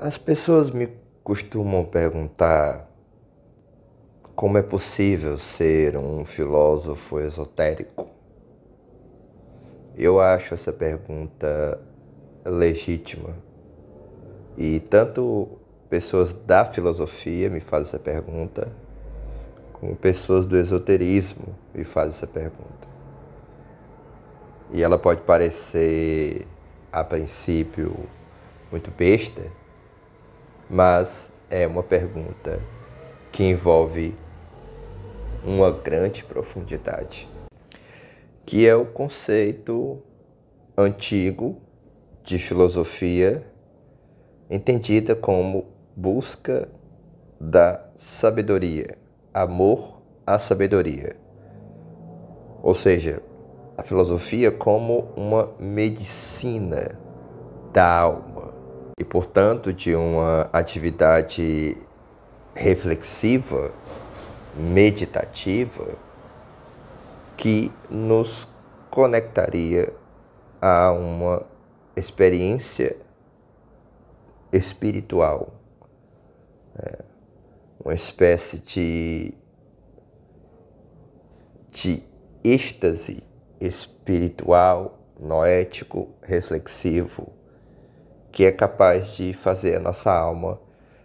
As pessoas me costumam perguntar como é possível ser um filósofo esotérico. Eu acho essa pergunta legítima. E tanto pessoas da filosofia me fazem essa pergunta, como pessoas do esoterismo me fazem essa pergunta. E ela pode parecer, a princípio, muito besta, mas é uma pergunta que envolve uma grande profundidade, que é o conceito antigo de filosofia entendida como busca da sabedoria, amor à sabedoria. Ou seja, a filosofia como uma medicina da alma e, portanto, de uma atividade reflexiva, meditativa, que nos conectaria a uma experiência espiritual, né? uma espécie de, de êxtase espiritual, noético, reflexivo que é capaz de fazer a nossa alma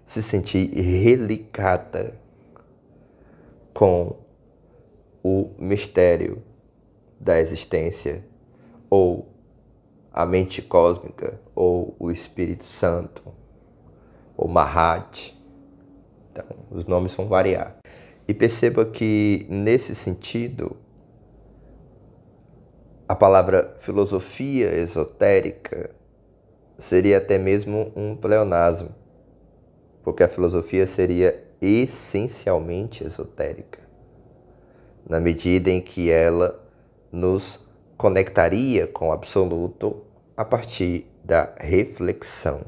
se sentir relicada com o mistério da existência, ou a mente cósmica, ou o Espírito Santo, ou Mahat. Então, os nomes vão variar. E perceba que, nesse sentido, a palavra filosofia esotérica seria até mesmo um pleonasmo, porque a filosofia seria essencialmente esotérica, na medida em que ela nos conectaria com o absoluto a partir da reflexão,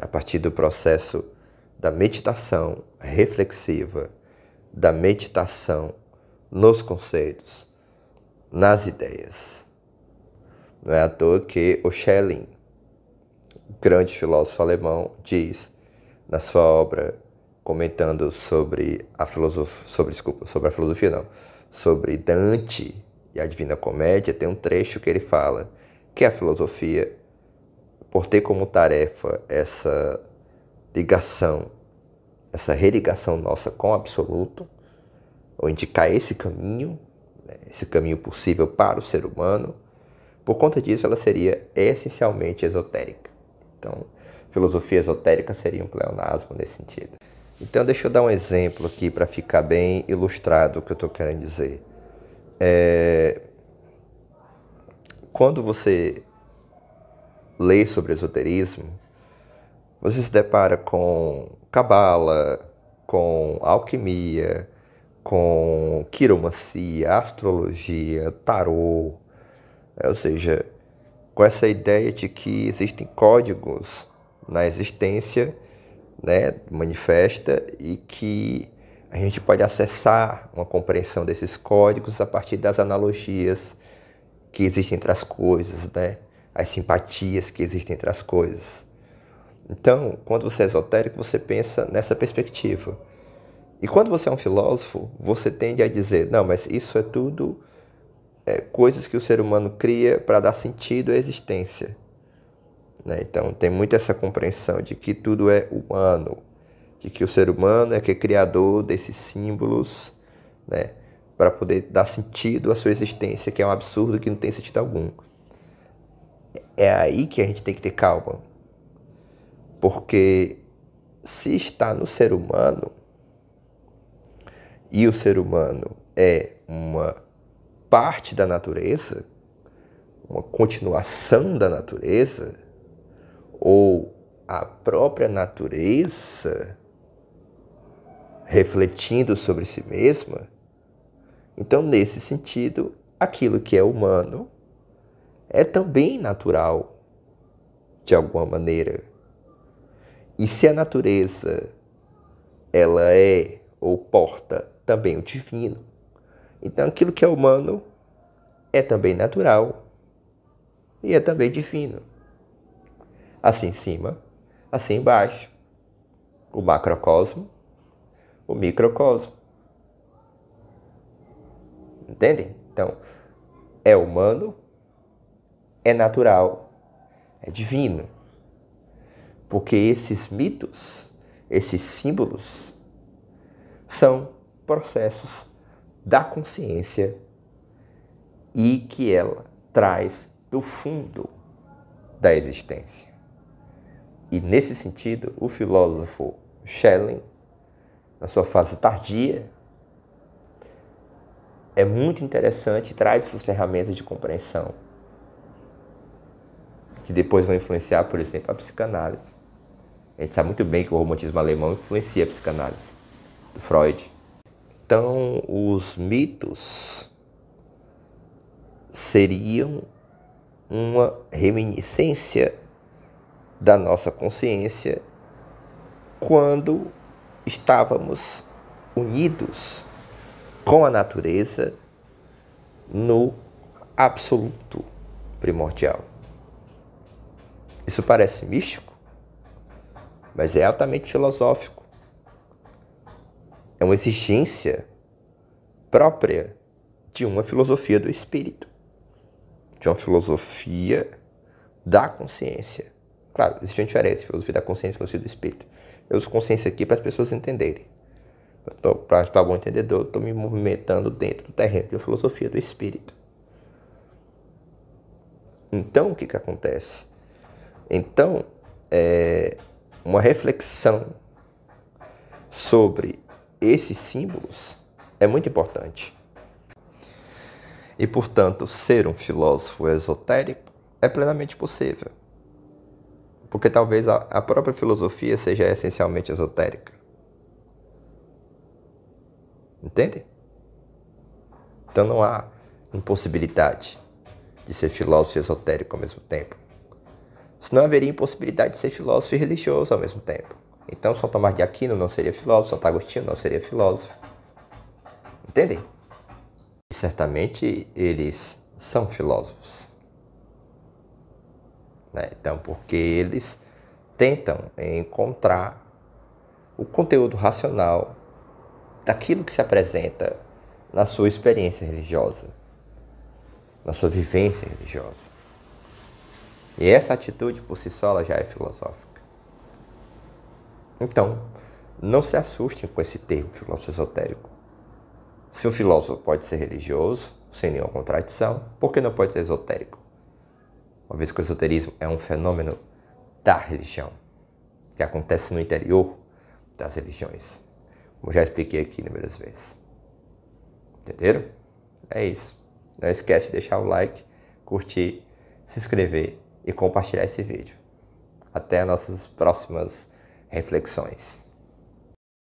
a partir do processo da meditação reflexiva, da meditação nos conceitos, nas ideias. Não é à toa que o Schelling o grande filósofo alemão diz na sua obra comentando sobre a filosofia, sobre desculpa, sobre a filosofia não, sobre Dante e a Divina Comédia, tem um trecho que ele fala que a filosofia por ter como tarefa essa ligação, essa religação nossa com o absoluto, ou indicar esse caminho, né, esse caminho possível para o ser humano, por conta disso ela seria essencialmente esotérica. Então, filosofia esotérica seria um pleonasmo nesse sentido. Então, deixa eu dar um exemplo aqui para ficar bem ilustrado o que eu estou querendo dizer. É... Quando você lê sobre esoterismo, você se depara com cabala, com alquimia, com quiromancia, astrologia, tarô, é, ou seja, com essa ideia de que existem códigos na existência, né, manifesta, e que a gente pode acessar uma compreensão desses códigos a partir das analogias que existem entre as coisas, né, as simpatias que existem entre as coisas. Então, quando você é esotérico, você pensa nessa perspectiva. E quando você é um filósofo, você tende a dizer: não, mas isso é tudo é, coisas que o ser humano cria para dar sentido à existência. Né? Então, tem muito essa compreensão de que tudo é humano, de que o ser humano é que é criador desses símbolos né? para poder dar sentido à sua existência, que é um absurdo que não tem sentido algum. É aí que a gente tem que ter calma, porque se está no ser humano e o ser humano é uma parte da natureza, uma continuação da natureza, ou a própria natureza refletindo sobre si mesma, então, nesse sentido, aquilo que é humano é também natural, de alguma maneira. E se a natureza ela é ou porta também o divino, então, aquilo que é humano é também natural e é também divino. Assim em cima, assim embaixo. O macrocosmo, o microcosmo. Entendem? Então, é humano, é natural, é divino. Porque esses mitos, esses símbolos, são processos da consciência e que ela traz do fundo da existência. E nesse sentido, o filósofo Schelling, na sua fase tardia, é muito interessante e traz essas ferramentas de compreensão que depois vão influenciar, por exemplo, a psicanálise. A gente sabe muito bem que o romantismo alemão influencia a psicanálise do Freud. Então, os mitos seriam uma reminiscência da nossa consciência quando estávamos unidos com a natureza no absoluto primordial. Isso parece místico, mas é altamente filosófico é uma exigência própria de uma filosofia do espírito, de uma filosofia da consciência. Claro, existe uma diferença, filosofia da consciência e filosofia do espírito. Eu uso consciência aqui para as pessoas entenderem. Para bom entendedor, estou me movimentando dentro do terreno da filosofia do espírito. Então, o que, que acontece? Então, é uma reflexão sobre esses símbolos é muito importante. E, portanto, ser um filósofo esotérico é plenamente possível. Porque talvez a própria filosofia seja essencialmente esotérica. Entende? Então não há impossibilidade de ser filósofo e esotérico ao mesmo tempo. Senão haveria impossibilidade de ser filósofo e religioso ao mesmo tempo. Então, São Tomás de Aquino não seria filósofo, Santo Agostinho não seria filósofo. Entendem? E certamente eles são filósofos. Né? Então, porque eles tentam encontrar o conteúdo racional daquilo que se apresenta na sua experiência religiosa, na sua vivência religiosa. E essa atitude por si só já é filosófica. Então, não se assustem com esse termo filósofo esotérico. Se um filósofo pode ser religioso, sem nenhuma contradição, por que não pode ser esotérico? Uma vez que o esoterismo é um fenômeno da religião, que acontece no interior das religiões, como já expliquei aqui inúmeras vezes. Entenderam? É isso. Não esquece de deixar o like, curtir, se inscrever e compartilhar esse vídeo. Até nossas próximas reflexões.